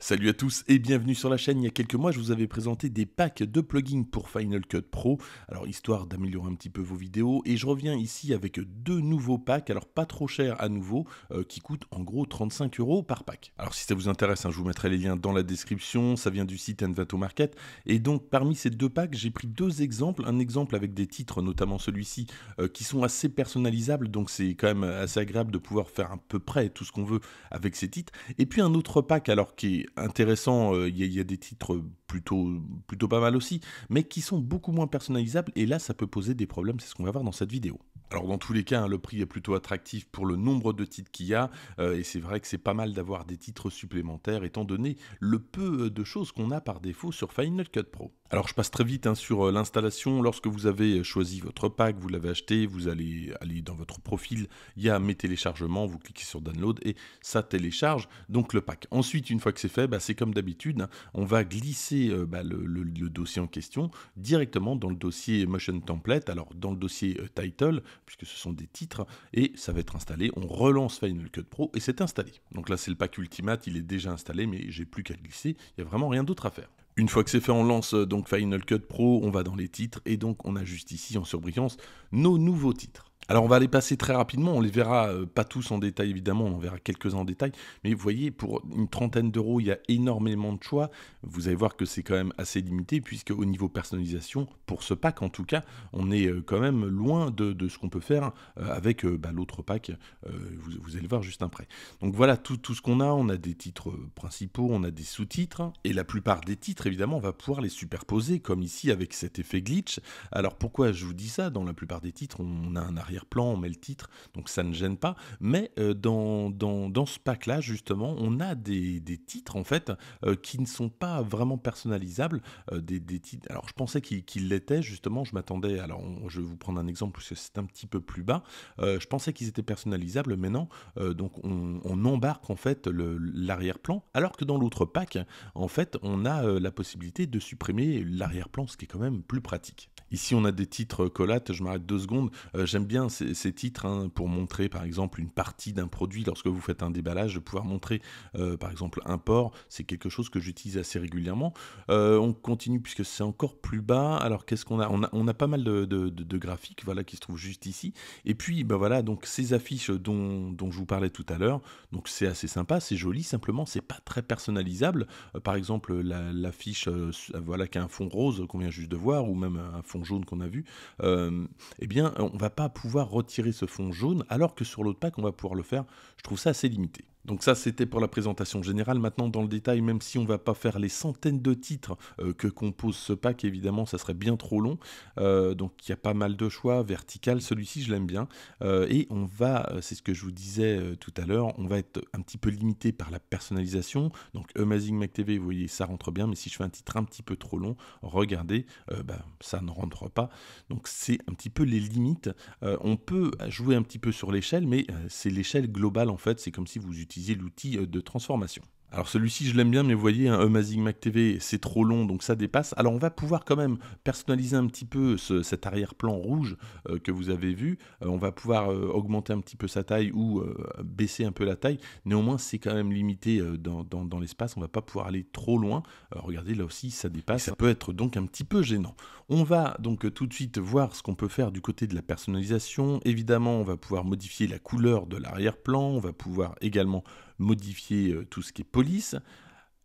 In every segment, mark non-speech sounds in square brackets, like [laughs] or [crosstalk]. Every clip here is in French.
Salut à tous et bienvenue sur la chaîne. Il y a quelques mois, je vous avais présenté des packs de plugins pour Final Cut Pro, alors histoire d'améliorer un petit peu vos vidéos. Et je reviens ici avec deux nouveaux packs, alors pas trop chers à nouveau, euh, qui coûtent en gros 35 euros par pack. Alors si ça vous intéresse, hein, je vous mettrai les liens dans la description. Ça vient du site Envato Market. Et donc parmi ces deux packs, j'ai pris deux exemples. Un exemple avec des titres, notamment celui-ci, euh, qui sont assez personnalisables. Donc c'est quand même assez agréable de pouvoir faire à peu près tout ce qu'on veut avec ces titres. Et puis un autre pack, alors qui est intéressant, euh, il y, a des titres plutôt, plutôt pas mal aussi, mais qui sont beaucoup moins personnalisables, et là ça peut poser des problèmes, c'est ce qu'on va voir dans cette vidéo alors dans tous les cas, hein, le prix est plutôt attractif pour le nombre de titres qu'il y a, euh, et c'est vrai que c'est pas mal d'avoir des titres supplémentaires étant donné le peu euh, de choses qu'on a par défaut sur Final Cut Pro. Alors je passe très vite hein, sur euh, l'installation, lorsque vous avez choisi votre pack, vous l'avez acheté, vous allez aller dans votre profil, il y a mes téléchargements, vous cliquez sur download et ça télécharge donc le pack. Ensuite une fois que c'est fait, bah, c'est comme d'habitude, hein, on va glisser bah, le, le dossier en question directement dans le dossier Motion Template, alors dans le dossier Title, puisque ce sont des titres, et ça va être installé. On relance Final Cut Pro et c'est installé. Donc là, c'est le pack Ultimate, il est déjà installé, mais j'ai plus qu'à glisser, il n'y a vraiment rien d'autre à faire. Une fois que c'est fait, on lance euh, donc Final Cut Pro, on va dans les titres, et donc on a juste ici en surbrillance nos nouveaux titres. Alors on va les passer très rapidement, on les verra euh, pas tous en détail évidemment, on verra quelques-uns en détail, mais vous voyez, pour une trentaine d'euros, il y a énormément de choix, vous allez voir que c'est quand même assez limité, puisque au niveau personnalisation, pour ce pack en tout cas, on est euh, quand même loin de, ce qu'on peut faire euh, avec bah, l'autre pack, vous, allez le voir juste après. Donc voilà tout, ce qu'on a, on a des titres principaux, on a des sous-titres, hein. et la plupart des titres évidemment, on va pouvoir les superposer, comme ici avec cet effet glitch. Alors pourquoi je vous dis ça Dans la plupart des titres, on, on a un arrière plan on met le titre, donc ça ne gêne pas. Mais euh, dans, dans, dans ce pack-là, justement, on a des, titres, en fait, euh, qui ne sont pas vraiment personnalisables. Euh, des, titres... Alors, je pensais qu'ils l'étaient, justement, je m'attendais... Alors, je vais vous prendre un exemple, parce c'est un petit peu plus bas. je pensais qu'ils étaient personnalisables, mais non. donc, on, on embarque, en fait, l'arrière-plan, alors que dans l'autre pack, en fait, on a la possibilité de supprimer l'arrière-plan, ce qui est quand même plus pratique. Ici, on a des titres collates. Je m'arrête deux secondes. Euh, j'aime bien ces, titres hein, pour montrer, par exemple, une partie d'un produit. Lorsque vous faites un déballage, de pouvoir montrer, euh, par exemple, un port, c'est quelque chose que j'utilise assez régulièrement. Euh, on continue puisque c'est encore plus bas. Alors, qu'est-ce qu'on a, on, a pas mal de, graphiques, voilà, qui se trouvent juste ici. Et puis, ben voilà, donc ces affiches dont, je vous parlais tout à l'heure. Donc, c'est assez sympa, c'est joli. Simplement, c'est pas très personnalisable. par exemple, l'affiche, voilà, qui a un fond rose qu'on vient juste de voir, ou même un fond jaune qu'on a vu, on euh, eh bien, on va pas pouvoir retirer ce fond jaune, alors que sur l'autre pack, on va pouvoir le faire. Je trouve ça assez limité. Donc ça, c'était pour la présentation générale. Maintenant, dans le détail, même si on ne va pas faire les centaines de titres euh, que compose ce pack, évidemment, ça serait bien trop long. Euh, donc il y a pas mal de choix. Vertical, celui-ci, je l'aime bien. Euh, et on va, c'est ce que je vous disais tout à l'heure, on va être un petit peu limité par la personnalisation. Donc Amazing Mac TV, vous voyez, ça rentre bien. Mais si je fais un titre un petit peu trop long, regardez, bah, ça ne rentre pas. Donc c'est un petit peu les limites. on peut jouer un petit peu sur l'échelle, mais c'est l'échelle globale, en fait. C'est comme si vous Utiliser l'outil euh, de transformation. Alors celui-ci je l'aime bien mais vous voyez un Amazing Mac TV c'est trop long donc ça dépasse. Alors on va pouvoir quand même personnaliser un petit peu cet arrière-plan rouge euh, que vous avez vu. Euh, on va pouvoir euh, augmenter un petit peu sa taille ou baisser un peu la taille. Néanmoins c'est quand même limité dans, l'espace. On va pas pouvoir aller trop loin. regardez là aussi ça dépasse. ça peut être donc un petit peu gênant. On va donc tout de suite voir ce qu'on peut faire du côté de la personnalisation. Évidemment on va pouvoir modifier la couleur de l'arrière-plan. On va pouvoir également modifier euh, tout ce qui est police,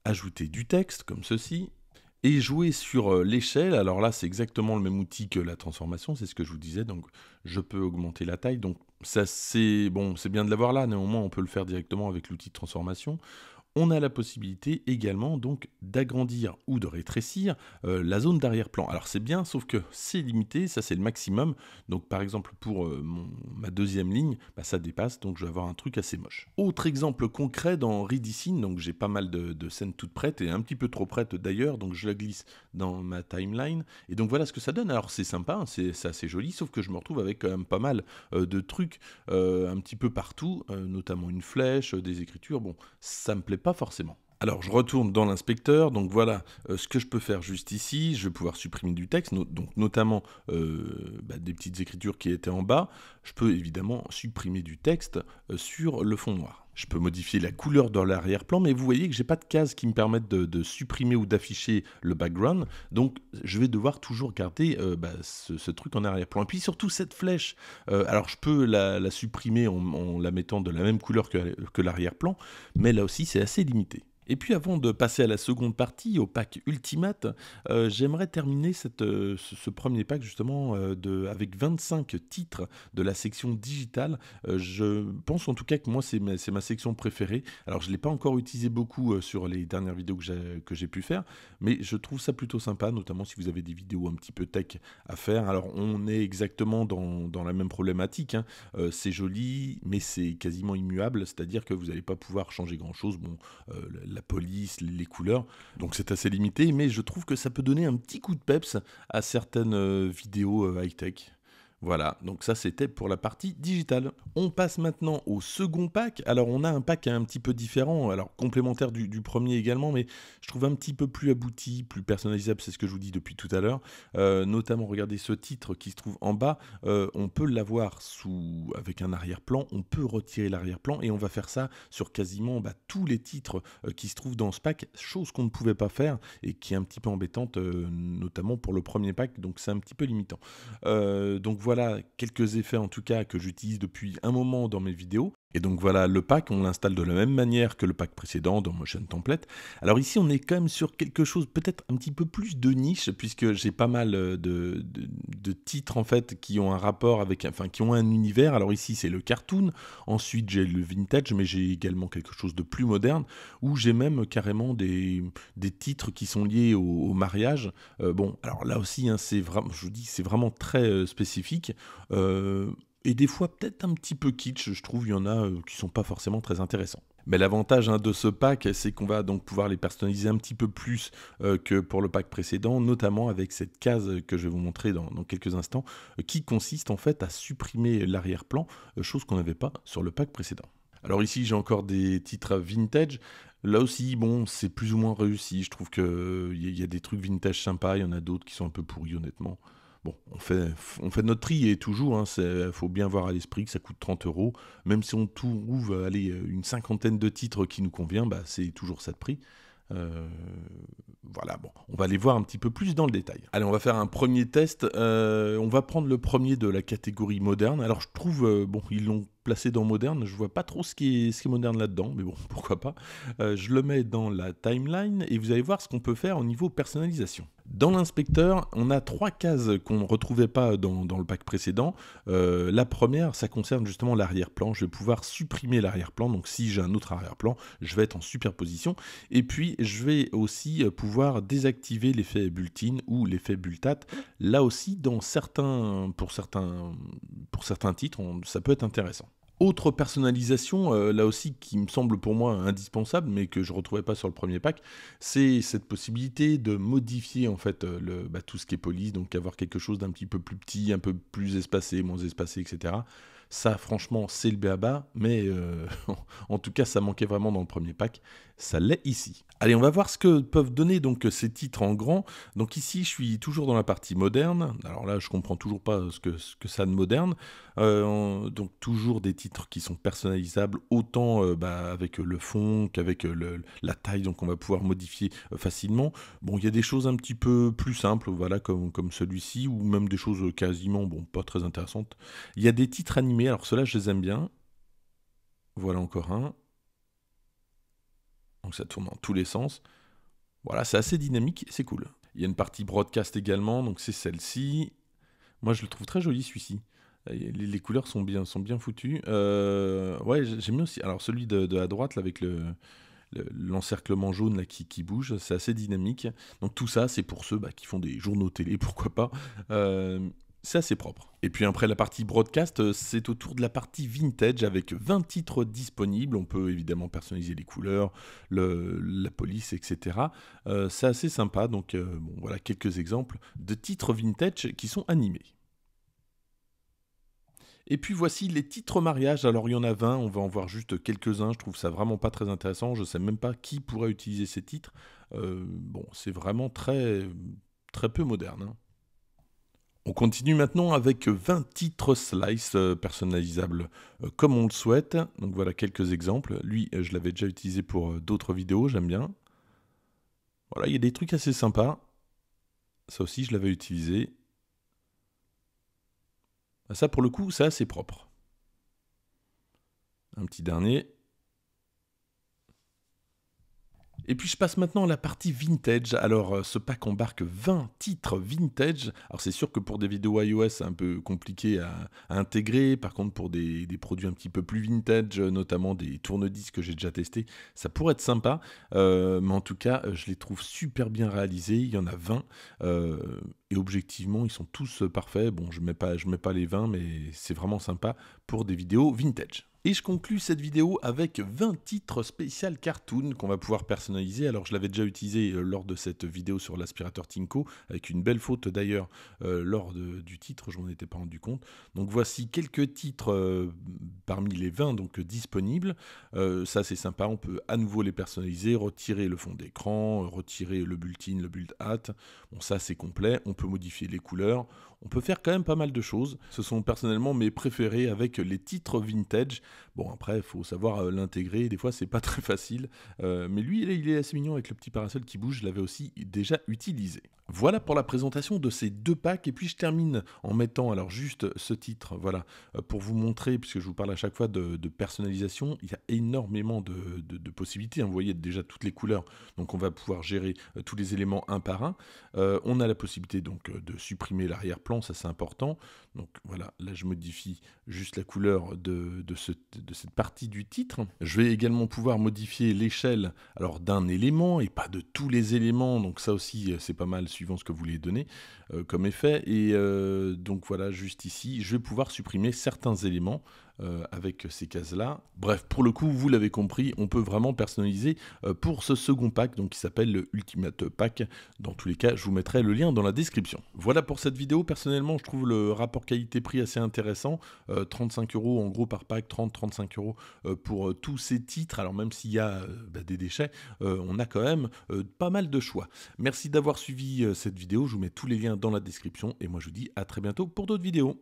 ajouter du texte comme ceci, et jouer sur euh, l'échelle. Alors là, c'est exactement le même outil que la transformation, c'est ce que je vous disais. Donc, je peux augmenter la taille. Donc, ça c'est bon, c'est bien de l'avoir là. Néanmoins, on peut le faire directement avec l'outil de transformation on a la possibilité également donc d'agrandir ou de rétrécir euh, la zone d'arrière-plan. Alors c'est bien, sauf que c'est limité, ça c'est le maximum. Donc par exemple pour euh, ma deuxième ligne, bah, ça dépasse, donc je vais avoir un truc assez moche. Autre exemple concret dans Redicine, donc j'ai pas mal de, scènes toutes prêtes et un petit peu trop prêtes d'ailleurs, donc je la glisse dans ma timeline. Et donc voilà ce que ça donne. Alors c'est sympa, hein, c'est assez joli, sauf que je me retrouve avec quand même pas mal euh, de trucs un petit peu partout, notamment une flèche, des écritures. Bon, ça me plaît pas forcément. Alors je retourne dans l'inspecteur, donc voilà euh, ce que je peux faire juste ici, je vais pouvoir supprimer du texte, donc notamment euh, bah, des petites écritures qui étaient en bas, je peux évidemment supprimer du texte euh, sur le fond noir. Je peux modifier la couleur dans l'arrière-plan, mais vous voyez que j'ai pas de cases qui me permettent de, supprimer ou d'afficher le background, donc je vais devoir toujours garder euh, bah, ce, truc en arrière-plan. Et puis surtout cette flèche, euh, alors je peux la, supprimer en, la mettant de la même couleur que l'arrière-plan, mais là aussi c'est assez limité. Et puis avant de passer à la seconde partie, au pack Ultimate, euh, j'aimerais terminer cette, euh, ce, premier pack justement euh, de, avec 25 titres de la section digitale. je pense en tout cas que moi c'est ma, ma, section préférée. Alors je ne l'ai pas encore utilisé beaucoup sur les dernières vidéos que j'ai pu faire, mais je trouve ça plutôt sympa, notamment si vous avez des vidéos un petit peu tech à faire. Alors on est exactement dans, dans la même problématique. Hein. c'est joli, mais c'est quasiment immuable, c'est-à-dire que vous n'allez pas pouvoir changer grand-chose. Bon, la police, les couleurs. Donc c'est assez limité, mais je trouve que ça peut donner un petit coup de peps à certaines euh, vidéos euh, high-tech. Voilà, donc ça c'était pour la partie digitale. On passe maintenant au second pack. Alors on a un pack un petit peu différent, alors complémentaire du, premier également, mais je trouve un petit peu plus abouti, plus personnalisable, c'est ce que je vous dis depuis tout à l'heure. Euh, notamment, regardez ce titre qui se trouve en bas, euh, on peut l'avoir sous avec un arrière-plan, on peut retirer l'arrière-plan et on va faire ça sur quasiment bah, tous les titres euh, qui se trouvent dans ce pack, chose qu'on ne pouvait pas faire et qui est un petit peu embêtante, notamment pour le premier pack, donc c'est un petit peu limitant. donc voilà voilà quelques effets en tout cas que j'utilise depuis un moment dans mes vidéos et donc voilà, le pack, on l'installe de la même manière que le pack précédent dans Motion Template. Alors ici, on est quand même sur quelque chose peut-être un petit peu plus de niche, puisque j'ai pas mal euh, de, de, titres en fait qui ont un rapport avec, enfin qui ont un univers. Alors ici, c'est le cartoon. Ensuite, j'ai le vintage, mais j'ai également quelque chose de plus moderne, où j'ai même carrément des, des titres qui sont liés au, mariage. Euh, bon, alors là aussi, hein, c'est vraiment, je vous dis, c'est vraiment très euh, spécifique. Euh, et des fois peut-être un petit peu kitsch, je trouve, il y en a euh, qui sont pas forcément très intéressants. Mais l'avantage hein, de ce pack, c'est qu'on va donc pouvoir les personnaliser un petit peu plus euh, que pour le pack précédent, notamment avec cette case que je vais vous montrer dans, quelques instants, euh, qui consiste en fait à supprimer l'arrière-plan, chose qu'on n'avait pas sur le pack précédent. Alors ici, j'ai encore des titres vintage. Là aussi, bon, c'est plus ou moins réussi. Je trouve qu'il il y a des trucs vintage sympas, il y en a d'autres qui sont un peu pourris, honnêtement. Bon, on fait, on fait notre tri et toujours, il hein, faut bien voir à l'esprit que ça coûte 30 euros. Même si on trouve allez, une cinquantaine de titres qui nous convient, bah, c'est toujours ça de prix. Euh, voilà, bon, on va aller voir un petit peu plus dans le détail. Allez, on va faire un premier test. Euh, on va prendre le premier de la catégorie moderne. Alors, je trouve, euh, bon, ils l'ont placé dans moderne. Je vois pas trop ce qui est, ce qui est moderne là-dedans, mais bon, [laughs] pourquoi pas. je le mets dans la timeline et vous allez voir ce qu'on peut faire au niveau personnalisation. Dans l'inspecteur, on a trois cases qu'on ne retrouvait pas dans, le pack précédent. Euh, la première, ça concerne justement l'arrière-plan. Je vais pouvoir supprimer l'arrière-plan. Donc si j'ai un autre arrière-plan, je vais être en superposition. Et puis, je vais aussi pouvoir désactiver l'effet bulletin ou l'effet bulletat, Là aussi, dans certains, pour, certains, pour certains titres, ça peut être intéressant. Autre personnalisation, euh, là aussi, qui me semble pour moi indispensable, mais que je ne retrouvais pas sur le premier pack, c'est cette possibilité de modifier en fait euh, le, bah, tout ce qui est police, donc avoir quelque chose d'un petit peu plus petit, un peu plus espacé, moins espacé, etc. Ça, franchement, c'est le béaba, mais euh, [laughs] en tout cas, ça manquait vraiment dans le premier pack. Ça l'est ici. Allez, on va voir ce que peuvent donner donc ces titres en grand. Donc ici, je suis toujours dans la partie moderne. Alors là, je comprends toujours pas ce que, ça de moderne. Euh, donc toujours des titres qui sont personnalisables, autant euh, bah, avec le fond qu'avec la taille, donc on va pouvoir modifier facilement. Bon, il y a des choses un petit peu plus simples, voilà, comme, comme celui-ci, ou même des choses quasiment, bon, pas très intéressantes. Il y a des titres animés alors ceux-là, je les aime bien. Voilà encore un. Donc ça tourne dans tous les sens. Voilà, c'est assez dynamique, c'est cool. Il y a une partie broadcast également, donc c'est celle-ci. Moi, je le trouve très joli celui-ci. Les, couleurs sont bien, sont bien foutues. Euh, ouais, j'aime bien aussi. Alors celui de, de à droite, avec le, l'encerclement jaune là, qui, bouge, c'est assez dynamique. Donc tout ça, c'est pour ceux bah, qui font des journaux télé, [laughs] pourquoi pas. Euh, c'est assez propre. Et puis après la partie broadcast, euh, c'est au tour de la partie vintage avec 20 titres disponibles. On peut évidemment personnaliser les couleurs, la police, etc. Euh, c'est assez sympa. Donc euh, bon, voilà quelques exemples de titres vintage qui sont animés. Et puis voici les titres mariage. Alors il y en a 20, on va en voir juste quelques-uns. Je trouve ça vraiment pas très intéressant. Je ne sais même pas qui pourrait utiliser ces titres. bon, c'est vraiment très, très peu moderne. Hein. On continue maintenant avec 20 titres slice euh, personnalisables euh, comme on le souhaite. Donc voilà quelques exemples. Lui, euh, je l'avais déjà utilisé pour d'autres vidéos, j'aime bien. Voilà, il y a des trucs assez sympas. Ça aussi, je l'avais utilisé. Ah, ça, pour le coup, c'est assez propre. Un petit dernier. Et puis je passe maintenant à la partie vintage. Alors euh, ce pack embarque 20 titres vintage. Alors c'est sûr que pour des vidéos iOS c'est un peu compliqué à, intégrer. Par contre pour des, produits un petit peu plus vintage, euh, notamment des tourne-disques que j'ai déjà testés, ça pourrait être sympa. Euh, mais en tout cas je les trouve super bien réalisés. Il y en a 20. et objectivement ils sont tous parfaits. Bon je ne mets pas les 20 mais c'est vraiment sympa pour des vidéos vintage. Et je conclue cette vidéo avec 20 titres spécial cartoon qu'on va pouvoir personnaliser. Alors je l'avais déjà utilisé euh, lors de cette vidéo sur l'aspirateur Tinko, avec une belle faute d'ailleurs euh, lors du titre, je m'en étais pas rendu compte. Donc voici quelques titres euh, parmi les 20 donc, disponibles. Euh, ça, c'est sympa. On peut à nouveau les personnaliser, retirer le fond d'écran, retirer le bulletin, le build hat. Bon, ça, c'est complet. On peut modifier les couleurs. On peut faire quand même pas mal de choses. Ce sont personnellement mes préférés avec les titres vintage Bon, après, il faut savoir euh, l'intégrer. Des fois, c'est pas très [laughs] facile. Euh, mais lui, il est assez mignon avec le petit parasol qui bouge. Je l'avais aussi déjà utilisé. Voilà pour la présentation de ces deux packs. Et puis, je termine en mettant alors juste ce titre. Voilà, euh, pour vous montrer, puisque je vous parle à chaque fois de, personnalisation, il y a énormément de, possibilités. Hein. Vous voyez déjà toutes les couleurs. Donc, on va pouvoir gérer tous les éléments un par un. on a la possibilité donc de supprimer l'arrière-plan. Ça, c'est important. Donc, voilà, là, je modifie juste la couleur de ce de cette partie du titre. Je vais également pouvoir modifier l'échelle alors d'un élément et pas de tous les éléments. Donc ça aussi euh, c'est pas mal suivant ce que vous voulez donner euh, comme effet. Et euh, donc voilà juste ici je vais pouvoir supprimer certains éléments euh, avec ces cases-là. Bref, pour le coup, vous l'avez compris, on peut vraiment personnaliser euh, pour ce second pack, donc qui s'appelle le Ultimate Pack. Dans tous les cas, je vous mettrai le lien dans la description. Voilà pour cette vidéo. Personnellement, je trouve le rapport qualité-prix assez intéressant. 35 euh, euros en gros par pack, 30-35 euros pour tous ces titres. Alors même s'il y a bah, des déchets, on a quand même pas mal de choix. Merci d'avoir suivi cette vidéo. Je vous mets tous les liens dans la description et moi je vous dis à très bientôt pour d'autres vidéos.